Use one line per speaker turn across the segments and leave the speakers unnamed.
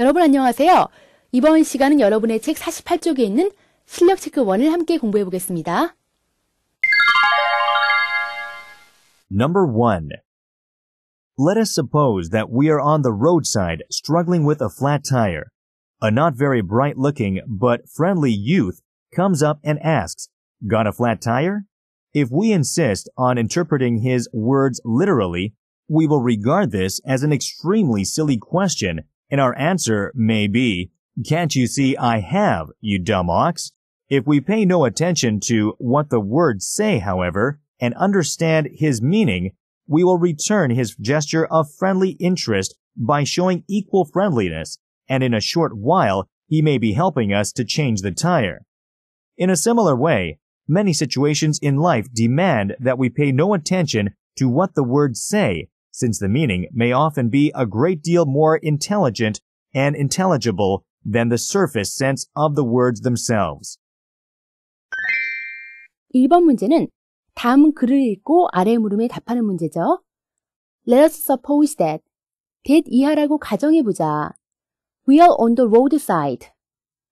여러분 안녕하세요. 이번 시간은 여러분의 책 48쪽에 있는 실력 체크 1을 함께 공부해 보겠습니다.
Number 1. Let us suppose that we are on the roadside struggling with a flat tire. A not very bright looking but friendly youth comes up and asks, Got a flat tire? If we insist on interpreting his words literally, we will regard this as an extremely silly question and our answer may be, can't you see I have, you dumb ox? If we pay no attention to what the words say, however, and understand his meaning, we will return his gesture of friendly interest by showing equal friendliness, and in a short while, he may be helping us to change the tire. In a similar way, many situations in life demand that we pay no attention to what the words say, since the meaning may often be a great deal more intelligent and intelligible than the surface sense of the words themselves.
1번 문제는 다음 글을 읽고 아래 물음에 답하는 문제죠. Let us suppose that that 이하라고 가정해 보자. We are on the roadside.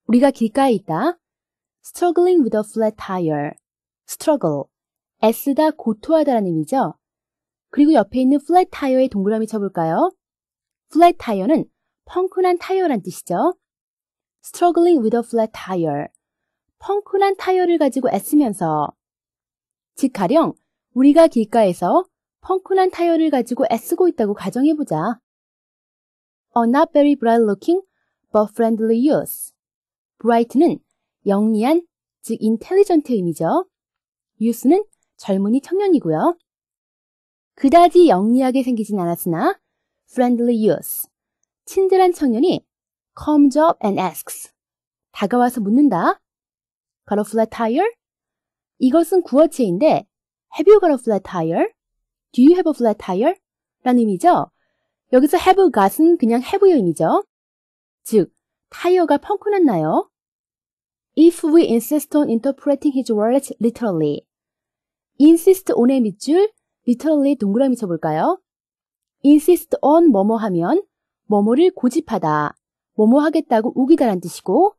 우리가 길가에 있다. Struggling with a flat tire. Struggle. s다 고토하다라는 의미죠. 그리고 옆에 있는 플랫 타이어의 동그라미 쳐볼까요? 플랫 타이어는 펑크난 타이어란 뜻이죠. struggling with a flat tire. 펑크난 타이어를 가지고 애쓰면서. 즉 가령 우리가 길가에서 펑크난 타이어를 가지고 애쓰고 있다고 가정해보자. A not very bright looking but friendly youth. bright는 영리한, 즉 intelligent의 의미죠. youth는 젊은이 청년이고요. 그다지 영리하게 생기진 않았으나 friendly youth, 친절한 청년이 comes up and asks, 다가와서 묻는다. Got a flat tire? 이것은 구어체인데 have you got a flat tire? Do you have a flat tire? 라는 의미죠. 여기서 have got은 그냥 have의 의미죠. 즉, 타이어가 펑크났나요? If we insist on interpreting his words literally. insist on의 밑줄 literally 동그라미 쳐볼까요? insist on 뭐뭐 하면 뭐뭐를 고집하다, 뭐뭐 하겠다고 우기다란 뜻이고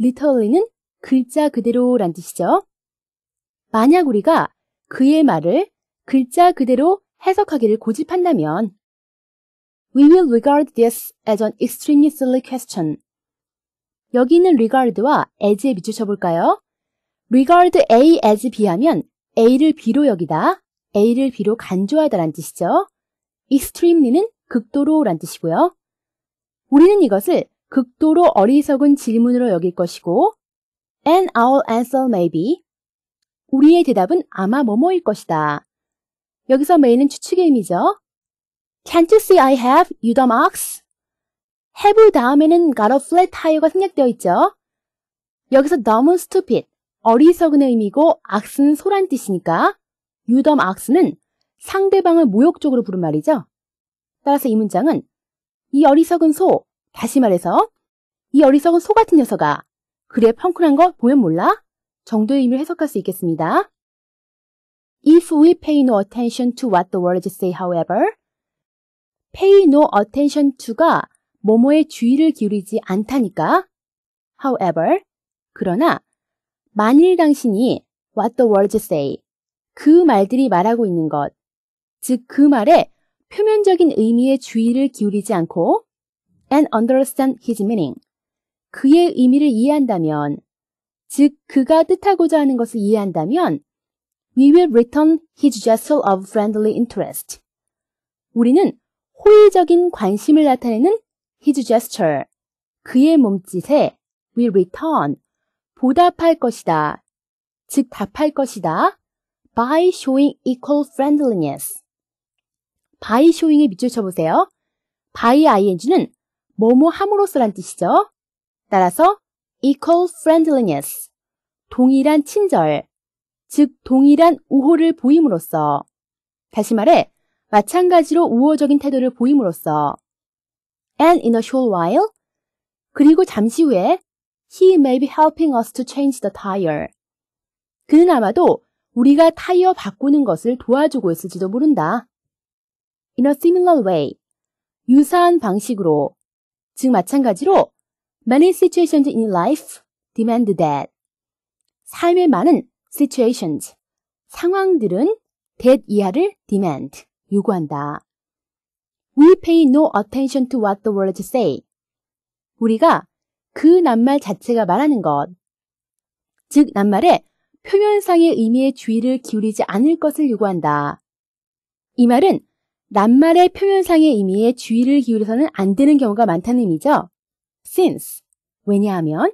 literally는 글자 그대로란 뜻이죠. 만약 우리가 그의 말을 글자 그대로 해석하기를 고집한다면 We will regard this as an extremely silly question. 여기 있는 regard와 as에 비추쳐볼까요? regard A as B하면 A를 B로 여기다, A를 B로 간주하다란 뜻이죠. extremely는 극도로란 뜻이고요. 우리는 이것을 극도로 어리석은 질문으로 여길 것이고 and our answer may be 우리의 대답은 아마 뭐뭐일 것이다. 여기서 may는 추측의 의미죠. Can't you see I have, you dumb ox? have 다음에는 got a flat tire가 생략되어 있죠. 여기서 너무 m b 은 stupid, 어리석은의 의미고 ox는 소란 뜻이니까 유덤 악스는 상대방을 모욕적으로 부른 말이죠. 따라서 이 문장은 이 어리석은 소, 다시 말해서 이 어리석은 소 같은 녀석아, 그래 펑크란거 보면 몰라? 정도의 의미를 해석할 수 있겠습니다. If we pay no attention to what the words say, however, pay no attention to가 뭐뭐에 주의를 기울이지 않다니까. however, 그러나 만일 당신이 what the words say, 그 말들이 말하고 있는 것, 즉 그 말에 표면적인 의미에 주의를 기울이지 않고 and understand his meaning, 그의 의미를 이해한다면, 즉 그가 뜻하고자 하는 것을 이해한다면 we will return his gesture of friendly interest. 우리는 호의적인 관심을 나타내는 his gesture, 그의 몸짓에 will return, 보답할 것이다. 즉, 답할 것이다. by showing equal friendliness. by showing에 밑줄 쳐보세요. by ing는 뭐뭐 함으로써란 뜻이죠. 따라서 equal friendliness, 동일한 친절, 즉 동일한 우호를 보임으로써 다시 말해 마찬가지로 우호적인 태도를 보임으로써 and in a short while 그리고 잠시 후에 he may be helping us to change the tire 그는 아마도 우리가 타이어 바꾸는 것을 도와주고 있을지도 모른다. In a similar way, 유사한 방식으로, 즉 마찬가지로 Many situations in life demand that. 삶의 많은 situations, 상황들은 that 이하를 demand, 요구한다. We pay no attention to what the words say. 우리가 그 낱말 자체가 말하는 것, 즉 낱말에 표면상의 의미에 주의를 기울이지 않을 것을 요구한다. 이 말은 낱말의 표면상의 의미에 주의를 기울여서는 안 되는 경우가 많다는 의미죠. since 왜냐하면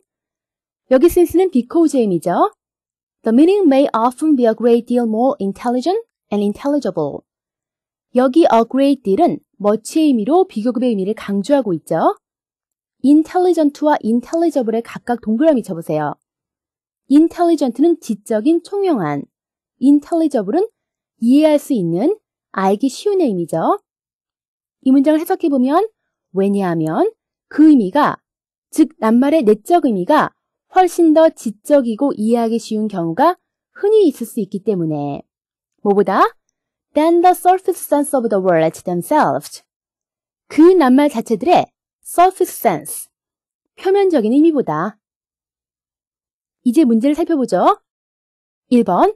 여기 since는 because의 의미죠. The meaning may often be a great deal more intelligent and intelligible. 여기 a great deal은 much의 의미로 비교급의 의미를 강조하고 있죠. intelligent와 intelligible에 각각 동그라미 쳐보세요. intelligent는 지적인 총용한, intelligible은 이해할 수 있는, 알기 쉬운 의미죠. 이 문장을 해석해 보면 왜냐하면 그 의미가 즉 낱말의 내적 의미가 훨씬 더 지적이고 이해하기 쉬운 경우가 흔히 있을 수 있기 때문에 뭐보다 than the surface sense of the words themselves 그 낱말 자체들의 surface sense 표면적인 의미보다 이제 문제를 살펴보죠. 1번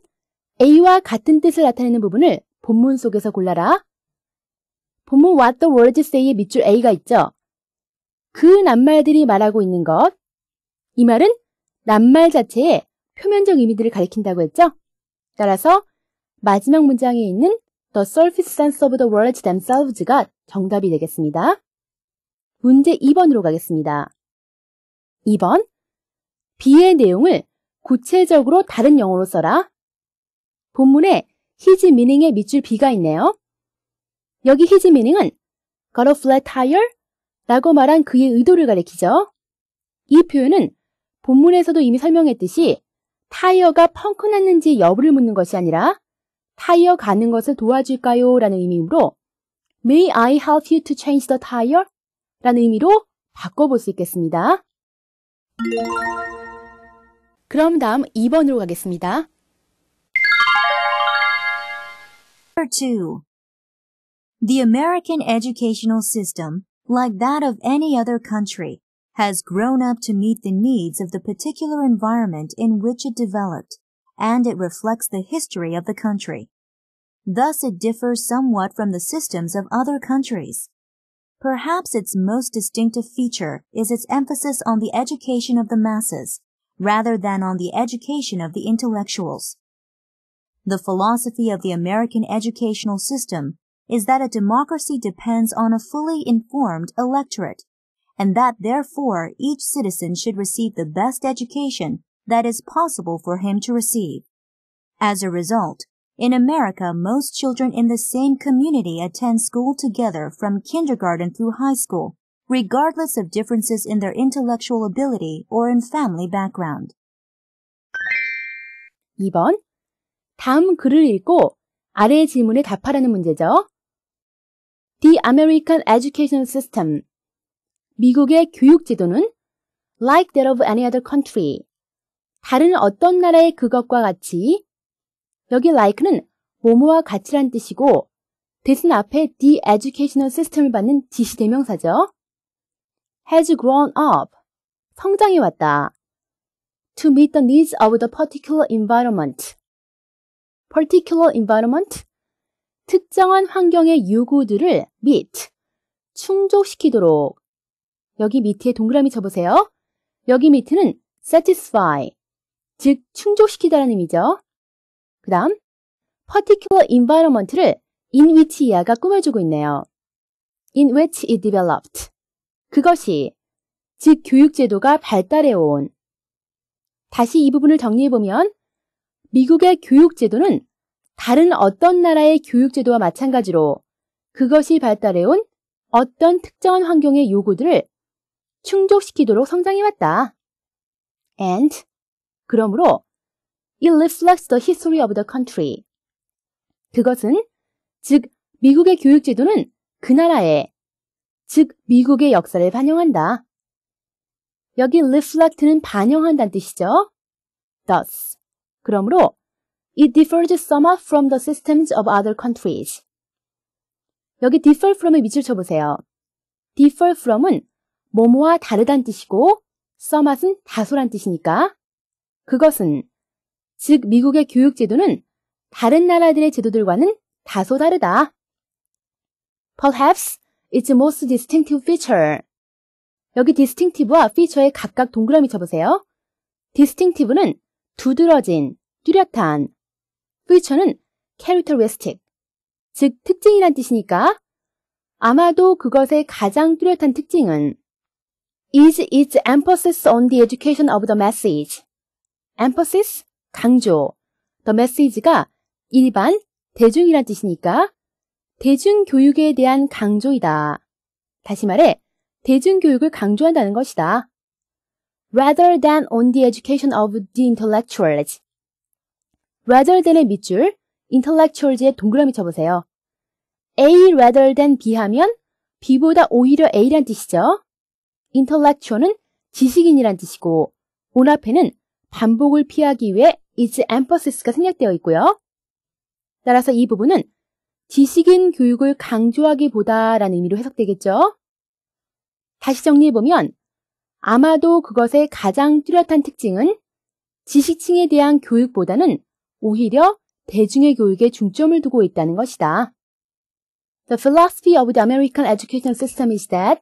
A와 같은 뜻을 나타내는 부분을 본문 속에서 골라라. 본문 What the words say의 밑줄 A가 있죠. 그 낱말들이 말하고 있는 것. 이 말은 낱말 자체의 표면적 의미들을 가리킨다고 했죠. 따라서 마지막 문장에 있는 The surface sense of the words themselves가 정답이 되겠습니다. 문제 2번으로 가겠습니다. 2번 B의 내용을 구체적으로 다른 영어로 써라. 본문에 his meaning의 밑줄 B가 있네요. 여기 his meaning은 got a flat tire? 라고 말한 그의 의도를 가리키죠. 이 표현은 본문에서도 이미 설명했듯이 타이어가 펑크 났는지 여부를 묻는 것이 아니라 타이어 가는 것을 도와줄까요? 라는 의미로 May I help you to change the tire? 라는 의미로 바꿔볼 수 있겠습니다. 그럼 다음
2번으로 가겠습니다. Number 2. The American educational system, like that of any other country, has grown up to meet the needs of the particular environment in which it developed, and it reflects the history of the country. Thus it differs somewhat from the systems of other countries. Perhaps its most distinctive feature is its emphasis on the education of the masses, rather than on the education of the intellectuals. The philosophy of the American educational system is that a democracy depends on a fully informed electorate, and that therefore each citizen should receive the best education that is possible for him to receive. As a result, in America, most children in the same community attend school together from kindergarten through high school, regardless of differences in their intellectual ability or in family background. 2번. 다음 글을 읽고 아래의 질문에 답하라는
문제죠. The American Education System. 미국의 교육 제도는 like that of any other country. 다른 어떤 나라의 그것과 같이 여기 like는 뭐뭐와 같이란 뜻이고 대신 앞에 the educational system을 받는 지시대명사죠. has grown up. 성장해 왔다. to meet the needs of the particular environment. particular environment? 특정한 환경의 요구들을 meet, 충족시키도록. 여기 밑에 동그라미 쳐보세요. 여기 밑에는 satisfy, 즉 충족시키다라는 의미죠. 그 다음, particular environment를 in which 얘가 꾸며주고 있네요. in which it developed. 그것이 즉 교육제도가 발달해온 다시 이 부분을 정리해보면 미국의 교육제도는 다른 어떤 나라의 교육제도와 마찬가지로 그것이 발달해온 어떤 특정한 환경의 요구들을 충족시키도록 성장해왔다. And 그러므로 it reflects the history of the country. 그것은 즉 미국의 교육제도는 그 나라의 즉 미국의 역사를 반영한다. 여기 reflect는 반영한다는 뜻이죠. thus. 그러므로 it differs somewhat from the systems of other countries. 여기 differ from에 밑줄 쳐보세요. differ from은 뭐뭐와 다르단 뜻이고 somewhat은 다소란 뜻이니까 그것은 즉 미국의 교육 제도는 다른 나라들의 제도들과는 다소 다르다. Perhaps its most distinctive feature. 여기 distinctive와 feature에 각각 동그라미 쳐보세요. distinctive는 두드러진, 뚜렷한. feature는 characteristic, 즉 특징이란 뜻이니까 아마도 그것의 가장 뚜렷한 특징은 is its emphasis on the education of the message. emphasis, 강조. the message가 일반, 대중이란 뜻이니까 대중교육에 대한 강조이다. 다시 말해, 대중교육을 강조한다는 것이다. rather than on the education of the intellectuals. rather than의 밑줄, intellectuals에 동그라미 쳐보세요. A rather than B 하면 B보다 오히려 A란 뜻이죠. intellectual은 지식인이란 뜻이고, 온 앞에는 반복을 피하기 위해 is emphasis 가 생략되어 있고요. 따라서 이 부분은 지식인 교육을 강조하기보다라는 의미로 해석되겠죠. 다시 정리해보면 아마도 그것의 가장 뚜렷한 특징은 지식층에 대한 교육보다는 오히려 대중의 교육에 중점을 두고 있다는 것이다. The philosophy of the American education system is that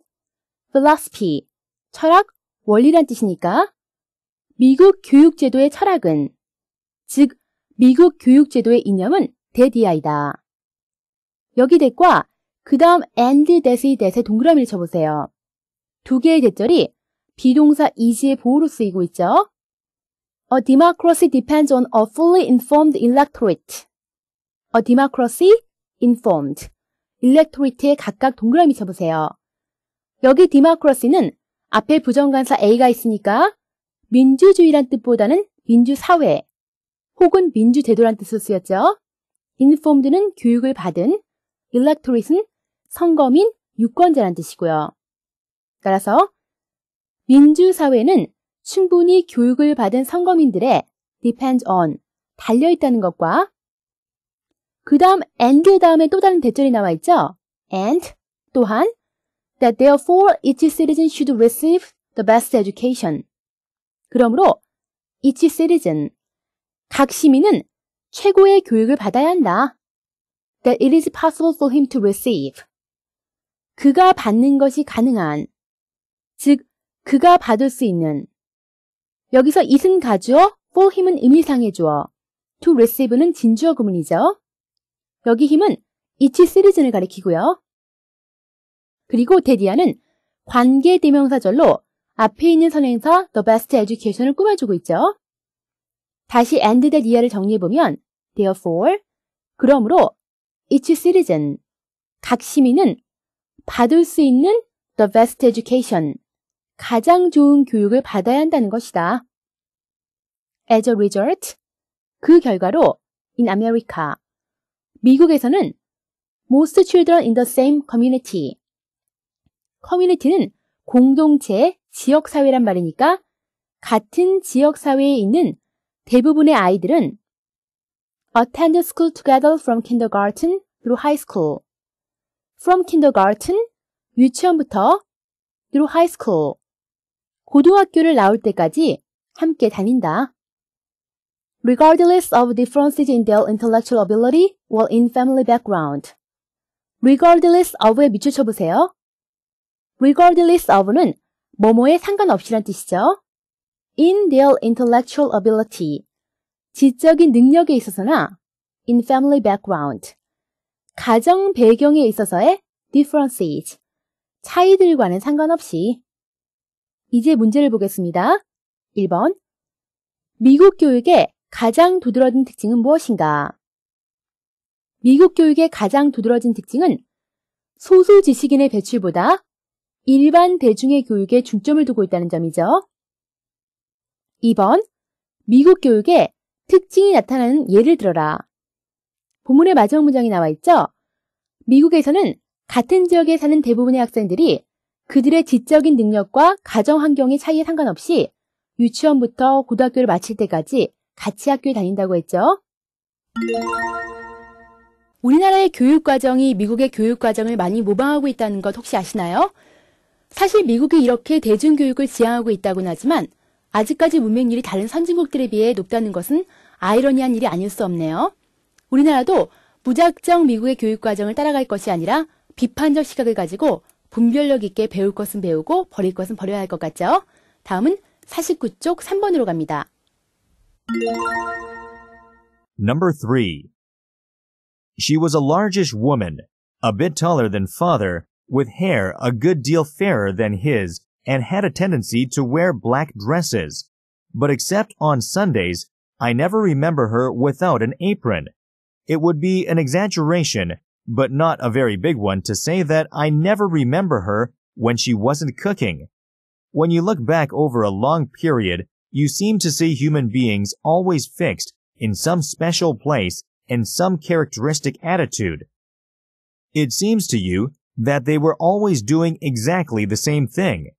philosophy, 철학, 원리란 뜻이니까 미국 교육제도의 철학은 즉 미국 교육제도의 이념은 대디아이다. 여기 that과 그 다음 and that의 that에 동그라미를 쳐보세요. 두 개의 that절이 비동사 is의 보호로 쓰이고 있죠. A democracy depends on a fully informed electorate. A democracy informed. electorate에 각각 동그라미 쳐보세요. 여기 democracy는 앞에 부정관사 a가 있으니까 민주주의란 뜻보다는 민주사회 혹은 민주제도란 뜻으로 쓰였죠. informed는 교육을 받은 electorate은 선거민 유권자란 뜻이고요. 따라서 민주사회는 충분히 교육을 받은 선거민들의 depends on, 달려있다는 것과 그 다음 and의 다음에 또 다른 대절이 나와 있죠. and 또한 that therefore each citizen should receive the best education. 그러므로 each citizen, 각 시민은 최고의 교육을 받아야 한다. that it is possible for him to receive. 그가 받는 것이 가능한. 즉, 그가 받을 수 있는. 여기서 it은 가주어, for him은 의미상해 주어. to receive는 진주어 구문이죠. 여기 힘은 이치 시리즈를 가리키고요. 그리고 데디아는 관계 대명사절로 앞에 있는 선행사 the best education을 꾸며주고 있죠. 다시 and t h 데디아를 정리해보면 therefore, 그러므로 each citizen, 각 시민은 받을 수 있는 the best education, 가장 좋은 교육을 받아야 한다는 것이다. As a result, 그 결과로 in America, 미국에서는 most children in the same community, 커뮤니티는 공동체, 지역사회란 말이니까 같은 지역사회에 있는 대부분의 아이들은 attend school together from kindergarten through high school. From kindergarten, 유치원부터 through high school, 고등학교를 나올 때까지 함께 다닌다. Regardless of differences in their intellectual ability or in family background. Regardless of에 미추쳐 보세요. Regardless of는 뭐뭐에 상관없이란 뜻이죠. In their intellectual ability. 지적인 능력에 있어서나 in family background, 가정 배경에 있어서의 differences, 차이들과는 상관없이 이제 문제를 보겠습니다. 1번 미국 교육의 가장 두드러진 특징은 무엇인가? 미국 교육의 가장 두드러진 특징은 소수 지식인의 배출보다 일반 대중의 교육에 중점을 두고 있다는 점이죠. 2번 미국 교육의 특징이 나타나는 예를 들어라. 본문의 마지막 문장이 나와 있죠? 미국에서는 같은 지역에 사는 대부분의 학생들이 그들의 지적인 능력과 가정 환경의 차이에 상관없이 유치원부터 고등학교를 마칠 때까지 같이 학교에 다닌다고 했죠. 우리나라의 교육과정이 미국의 교육과정을 많이 모방하고 있다는 것 혹시 아시나요? 사실 미국이 이렇게 대중교육을 지향하고 있다고는 하지만 아직까지 문명률이 다른 선진국들에 비해 높다는 것은 아이러니한 일이 아닐 수 없네요. 우리나라도 무작정 미국의 교육과정을 따라갈 것이 아니라 비판적 시각을 가지고 분별력 있게 배울 것은 배우고 버릴 것은 버려야 할 것 같죠? 다음은 49쪽 3번으로 갑니다.
Number 3. She was a largish woman, a bit taller than father, with hair a good deal fairer than his, and had a tendency to wear black dresses. But except on Sundays, I never remember her without an apron. It would be an exaggeration, but not a very big one, to say that I never remember her when she wasn't cooking. When you look back over a long period, you seem to see human beings always fixed in some special place and some characteristic attitude. It seems to you that they were always doing exactly the same thing.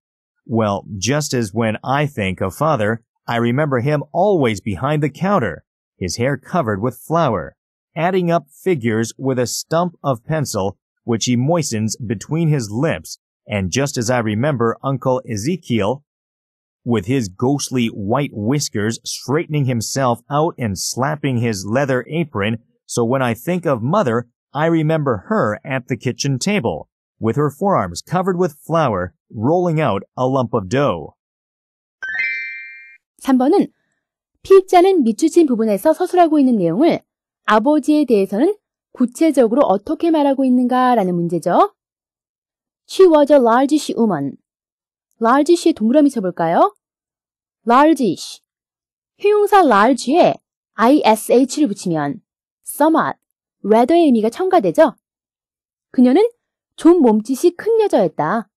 Well, just as when I think of father, I remember him always behind the counter, his hair covered with flour, adding up figures with a stump of pencil, which he moistens between his lips. And just as I remember Uncle Ezekiel, with his ghostly white whiskers, straightening himself out and slapping his leather apron. So when I think of mother, I remember her at the kitchen table, with her forearms covered with flour, rolling out a lump of dough. 3번은 피자는밑추친
부분에서 서술하고 있는 내용을 아버지에 대해서는 구체적으로 어떻게 말하고 있는가라는 문제죠. She was a largish woman. largish의 동그라미 쳐볼까요? largish. 효용사 large에 ish를 붙이면 somewhat, rather의 의미가 첨가되죠. 그녀는 좀 몸짓이 큰 여자였다.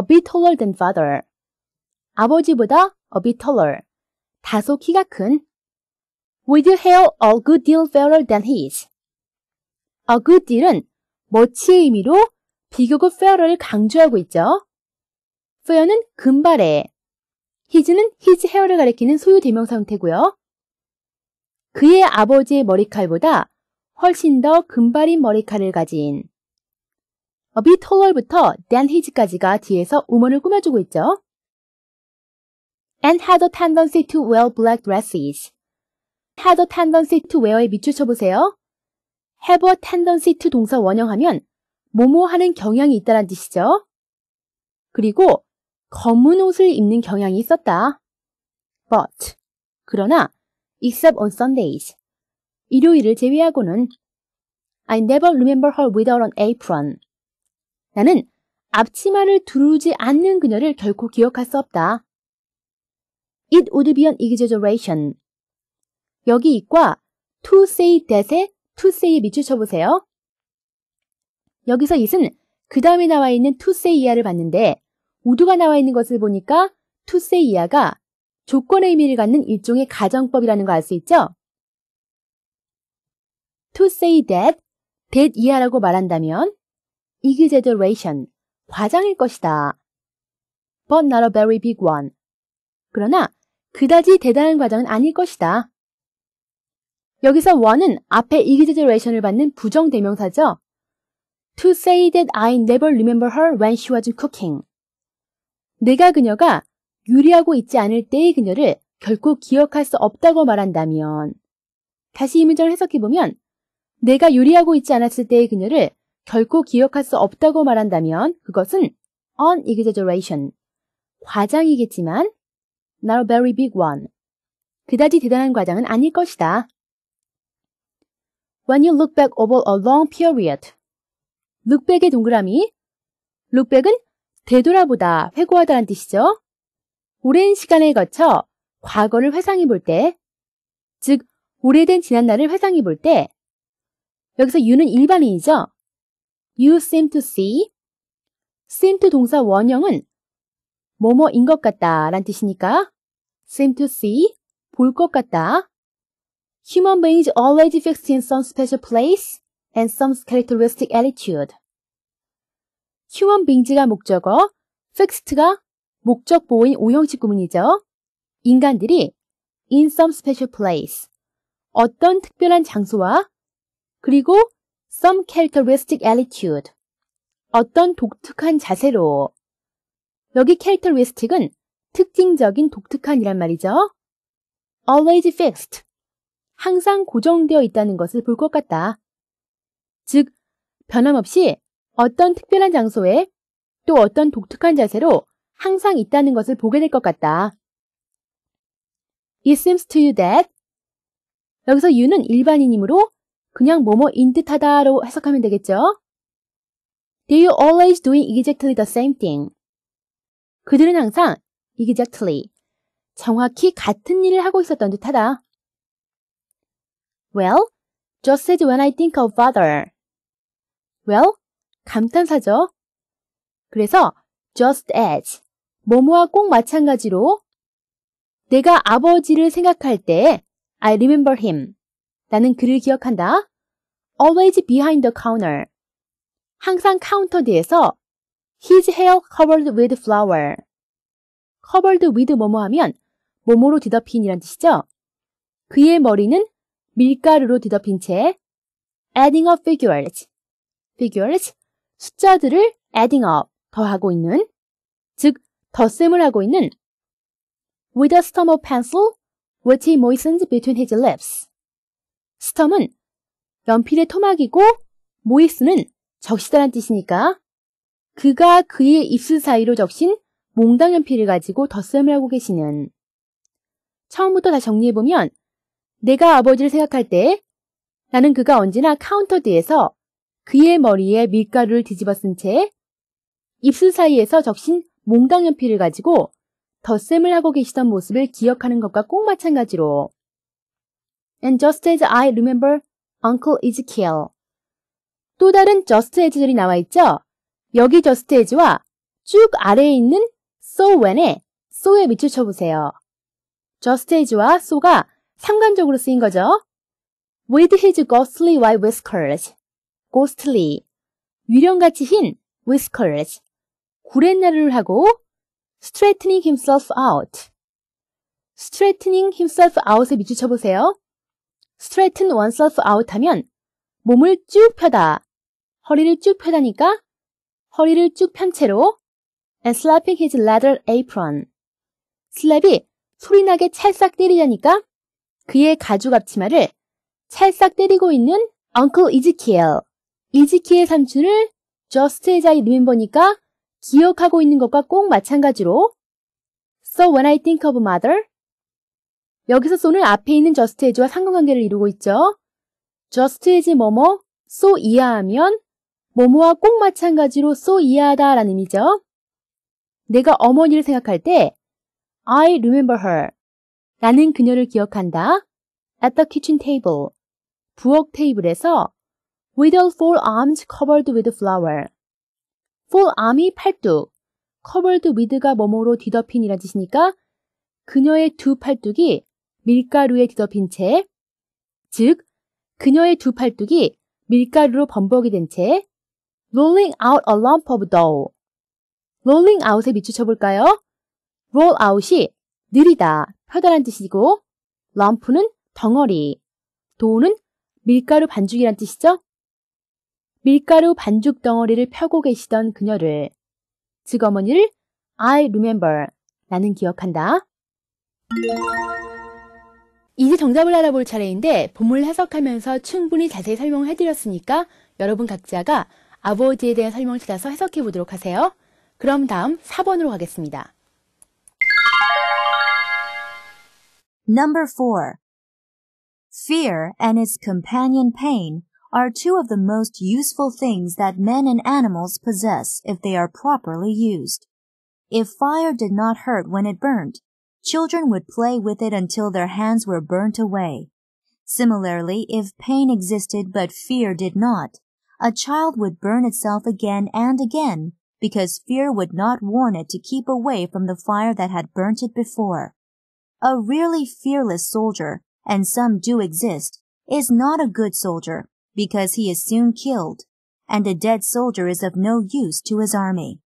a bit taller than father. 아버지보다 a bit taller. 다소 키가 큰. With hair a good deal fairer than his. A good deal은 멋치의 의미로 비교급 fairer를 강조하고 있죠. fair는 금발에, his는 his hair를 가리키는 소유 대명 상태고요. 그의 아버지의 머리칼보다 훨씬 더 금발인 머리칼을 가진 a bit taller부터 than his까지가 뒤에서 우먼을 꾸며주고 있죠. and had a tendency to wear black dresses. had a tendency to wear에 밑줄쳐보세요. have a tendency to 동사 원형하면 뭐뭐 하는 경향이 있다는 뜻이죠. 그리고 검은 옷을 입는 경향이 있었다. but 그러나 except on Sundays 일요일을 제외하고는 I never remember her without an apron. 나는 앞치마를 두르지 않는 그녀를 결코 기억할 수 없다. It would be an exaggeration. 여기 it과 to say that에 to say에 밑줄쳐 보세요. 여기서 it은 그 다음에 나와 있는 to say 이하를 봤는데 would가 나와 있는 것을 보니까 to say 이하가 조건의 의미를 갖는 일종의 가정법이라는 거 알 수 있죠? to say that, that 이하라고 말한다면 exaggeration, 과장일 것이다. but not a very big one. 그러나 그다지 대단한 과정은 아닐 것이다. 여기서 one은 앞에 이 x 제제 e 이션을 받는 부정 대명사죠. To say that I never remember her when she was cooking. 내가 그녀가 요리하고 있지 않을 때의 그녀를 결코 기억할 수 없다고 말한다면 다시 이 문장을 해석해보면 내가 요리하고 있지 않았을 때의 그녀를 결코 기억할 수 없다고 말한다면 그것은 unexaggeration, 과장이겠지만 Not a very big one. 그다지 대단한 과장은 아닐 것이다. When you look back over a long period. 룩백의 동그라미. 룩백은 되돌아보다, 회고하다란 뜻이죠. 오랜 시간에 거쳐 과거를 회상해 볼 때, 즉 오래된 지난날을 회상해 볼 때, 여기서 you는 일반인이죠. You seem to see. seem to 동사 원형은 뭐뭐인 것 같다 라는 뜻이니까 seem to see, 볼 것 같다. Human beings a l w a y s fixed in some special place and some characteristic attitude. human being가 목적어, fixed가 목적 보호인 오형식 구문이죠. 인간들이 in some special place, 어떤 특별한 장소와 그리고 some characteristic attitude, 어떤 독특한 자세로 여기 characteristic은 특징적인 독특한이란 말이죠. always fixed. 항상 고정되어 있다는 것을 볼 것 같다. 즉, 변함없이 어떤 특별한 장소에 또 어떤 독특한 자세로 항상 있다는 것을 보게 될 것 같다. It seems to you that 여기서 you는 일반인이므로 그냥 뭐뭐인 듯하다로 해석하면 되겠죠? Do y o u always doing exactly the same thing. 그들은 항상 exactly. 정확히 같은 일을 하고 있었던 듯하다. Well, just s a i d when I think of father. Well, 감탄사죠. 그래서 just as, 뭐뭐와 꼭 마찬가지로 내가 아버지를 생각할 때 I remember him. 나는 그를 기억한다. Always behind the counter. 항상 카운터 뒤에서 His hair covered with flower. s 커벌드 위드 뭐뭐 하면 뭐뭐로 뒤덮인이란 뜻이죠. 그의 머리는 밀가루로 뒤덮인 채 adding up figures, figures 숫자들을 adding up 더하고 있는 즉 덧셈을 하고 있는 with a stem of pencil which he moistened between his lips. 스텀은 연필의 토막이고 모이스는 적시다란 뜻이니까 그가 그의 입술 사이로 적신 몽당 연필을 가지고 덧셈을 하고 계시는 처음부터 다 정리해보면 내가 아버지를 생각할 때 나는 그가 언제나 카운터 뒤에서 그의 머리에 밀가루를 뒤집어 쓴 채 입술 사이에서 적신 몽당 연필을 가지고 덧셈을 하고 계시던 모습을 기억하는 것과 꼭 마찬가지로 And just as I remember Uncle Ezekiel 또 다른 just as들이 나와 있죠? 여기 just as와 쭉 아래에 있는 so when에 so에 밑줄 쳐보세요. just as와 so가 상관적으로 쓰인 거죠. with his ghostly white whiskers, ghostly, 유령같이 흰 whiskers, 구렛나루를 하고 straightening himself out, straightening himself out에 밑줄 쳐보세요. straighten oneself out 하면 몸을 쭉 펴다, 허리를 쭉 펴다니까 허리를 쭉 편 채로 and slapping his leather apron. 슬랩이 소리나게 찰싹 때리려니까 그의 가죽 앞치마를 찰싹 때리고 있는 Uncle Ezekiel. 이즈키의 삼촌을 Just as I r e m 니까 기억하고 있는 것과 꼭 마찬가지로 So when I think of mother 여기서 so는 앞에 있는 just as와 상관관계를 이루고 있죠. just as 뭐뭐, so 이하하면 뭐뭐와 꼭 마찬가지로 so 이하하다라는 의미죠. 내가 어머니를 생각할 때 I remember her. 나는 그녀를 기억한다. At the kitchen table. 부엌 테이블에서 with her full arms covered with flour. full arm이 팔뚝, covered with가 뭐뭐로 뒤덮인이라 짓이니까 그녀의 두 팔뚝이 밀가루에 뒤덮인 채, 즉 그녀의 두 팔뚝이 밀가루로 범벅이 된채 rolling out a lump of dough. rolling out에 밑추쳐 볼까요? roll out이 느리다, 펴다란 뜻이고 lump는 덩어리, 도우는 밀가루 반죽이란 뜻이죠? 밀가루 반죽 덩어리를 펴고 계시던 그녀를 즉 어머니를 I remember 나는 기억한다. 이제 정답을 알아볼 차례인데 본문을 해석하면서 충분히 자세히 설명을 해드렸으니까 여러분 각자가 아버지에 대한 설명을 찾아서 해석해 보도록 하세요. 그럼 다음 4번으로 가겠습니다.
Number 4. Fear and its companion pain are two of the most useful things that men and animals possess if they are properly used. If fire did not hurt when it burned, children would play with it until their hands were burnt away. Similarly, if pain existed but fear did not, a child would burn itself again and again because fear would not warn it to keep away from the fire that had burnt it before. A really fearless soldier, and some do exist, is not a good soldier because he is soon killed, and a dead soldier is of no use to his army.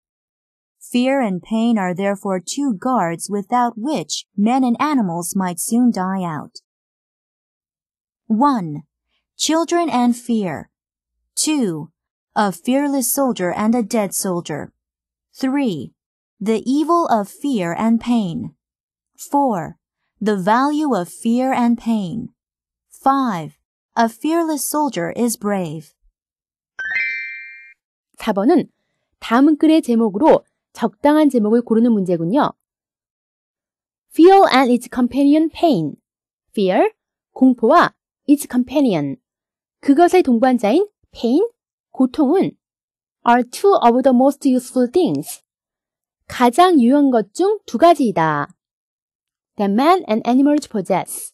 Fear and pain are therefore two guards without which men and animals might soon die out. 1. Children and fear. 2 a fearless soldier and a dead soldier. 3. The evil of fear and pain. 4. The value of fear and pain. 5. A fearless soldier is brave.
4번은 다음 글의 제목으로 적당한 제목을 고르는 문제군요. Fear and its companion pain. Fear, 공포와 its companion. 그것의 동반자인 pain, 고통은 are two of the most useful things. 가장 유용한 것 중 두 가지이다. That man and animals possess.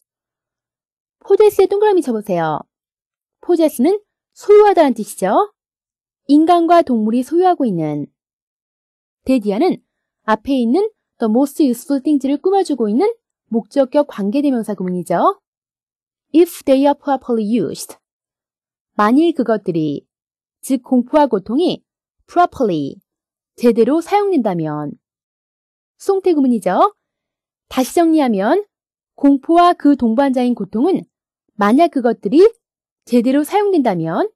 포제스의 동그라미 쳐보세요. 포제스는 소유하다는 뜻이죠. 인간과 동물이 소유하고 있는. 데디아는 앞에 있는 the most useful things를 꾸며주고 있는 목적격 관계대명사 구문이죠. If they are properly used. 만일 그것들이 즉 공포와 고통이 properly, 제대로 사용된다면 송태 구문이죠. 다시 정리하면 공포와 그 동반자인 고통은 만약 그것들이 제대로 사용된다면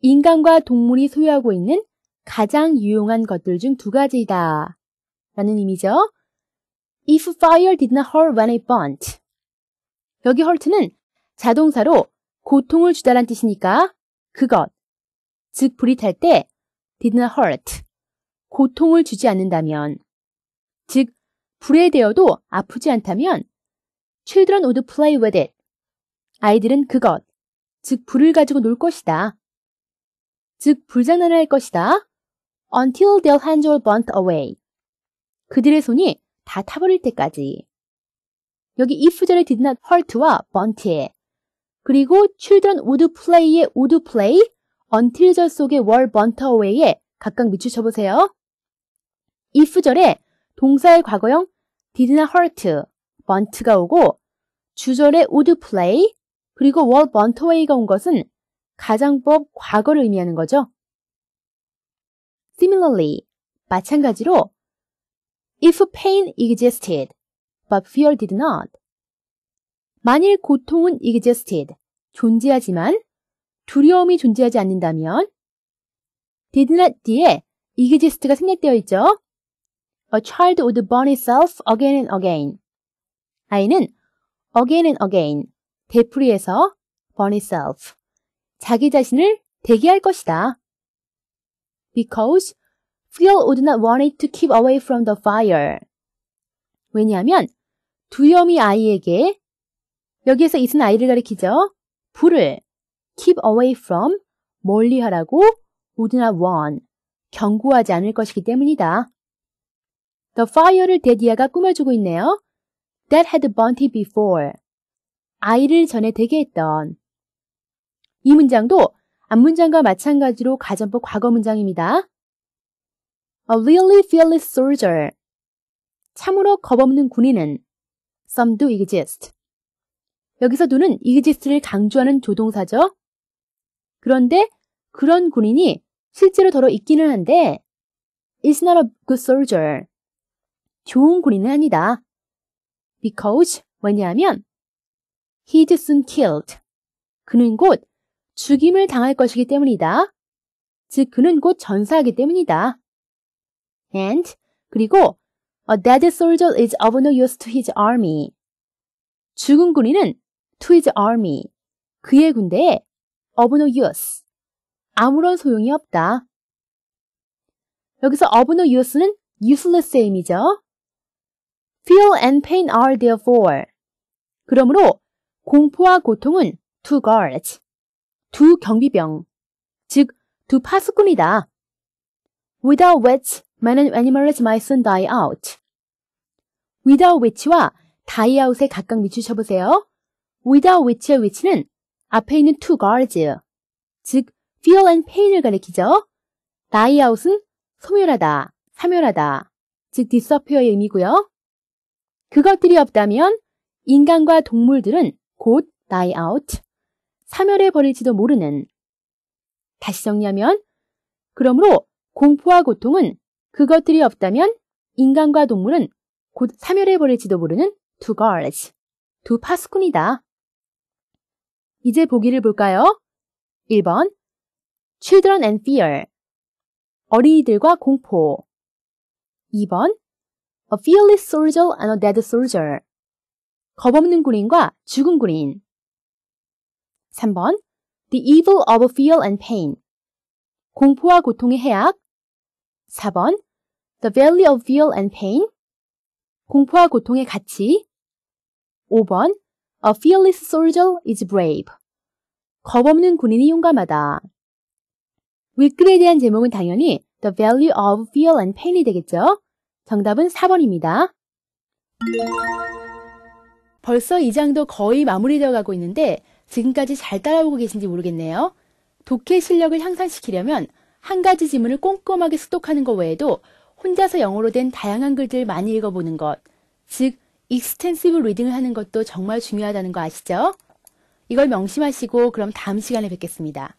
인간과 동물이 소유하고 있는 가장 유용한 것들 중 두 가지이다. 라는 의미죠. If fire did not hurt when it burnt. 여기 hurt는 자동사로 고통을 주다란 뜻이니까 그것, 즉 불이 할때 did not hurt, 고통을 주지 않는다면, 즉 불에 대어도 아프지 않다면 children would play with it. 아이들은 그것, 즉 불을 가지고 놀 것이다. 즉 불장난을 할 것이다. until their hands are burnt away. 그들의 손이 다 타버릴 때까지. 여기 if 절의 did not hurt와 burnt에 그리고 children would play의 would play until 절 속의 were burnt away에 각각 밑줄 쳐보세요. if 절에 동사의 과거형 did나 hurt, burnt가 오고 주절에 would play 그리고 were burnt away가 온 것은 가장법 과거를 의미하는 거죠. Similarly, 마찬가지로 if pain existed but fear did not 만일 고통은 existed 존재하지만 두려움이 존재하지 않는다면 did not 뒤에 이그지스트가 생략되어 있죠. A child would burn itself again and again. 아이는 again and again 되풀이해서 burn itself 자기 자신을 대기할 것이다. Because Phil would not want it to keep away from the fire. 왜냐하면 두려움이 아이에게 여기에서 이은 아이를 가리키죠. 불을 keep away from 멀리하라고 would not warn 경고하지 않을 것이기 때문이다. The fire를 데디아가 꾸며주고 있네요. That had burnt it before. 아이를 전에 되게 했던. 이 문장도 앞문장과 마찬가지로 가정법 과거 문장입니다. A really fearless soldier. 참으로 겁없는 군인은 some do exist. 여기서 do는 exist를 강조하는 조동사죠. 그런데 그런 군인이 실제로 더러 있기는 한데 is not a good soldier. 좋은 군인은 아니다. because 왜냐하면 he'd soon killed. 그는 곧 죽임을 당할 것이기 때문이다. 즉 그는 곧 전사하기 때문이다. and 그리고 a dead soldier is of no use to his army. 죽은 군인은 to his army. 그의 군대에 of no use. 아무런 소용이 없다. 여기서 of no use는 useless의 의미죠. f e e l and pain are therefore. 그러므로 공포와 고통은 two guards, 두 경비병, 즉 두 파수꾼이다. Without which man and animal might die out. Without which와 die out에 각각 미치셔보세요 Without which의 위치는 앞에 있는 to g o r g s 즉 feel and pain을 가리키죠. die out은 소멸하다, 사멸하다, 즉 disappear의 의미고요. 그것들이 없다면 인간과 동물들은 곧 die out, 사멸해 버릴지도 모르는. 다시 정리하면 그러므로 공포와 고통은 그것들이 없다면 인간과 동물은 곧 사멸해 버릴지도 모르는 two girls, 두 파수꾼이다. 이제 보기를 볼까요? 1번 Children and Fear 어린이들과 공포 2번 A Fearless Soldier and a Dead Soldier 겁없는 군인과 죽은 군인 3번 The Evil of Fear and Pain 공포와 고통의 해악 4번 The Valley of Fear and Pain 공포와 고통의 가치 5번 A fearless soldier is brave. 겁없는 군인이 용감하다. 윗글에 대한 제목은 당연히 The Value of Fear and Pain이 되겠죠? 정답은 4번입니다. 벌써 2장도 거의 마무리되어 가고 있는데 지금까지 잘 따라오고 계신지 모르겠네요. 독해 실력을 향상시키려면 한 가지 지문을 꼼꼼하게 숙독하는 것 외에도 혼자서 영어로 된 다양한 글들 많이 읽어보는 것, 즉 익스텐시브 리딩을 하는 것도 정말 중요하다는 거 아시죠? 이걸 명심하시고 그럼 다음 시간에 뵙겠습니다.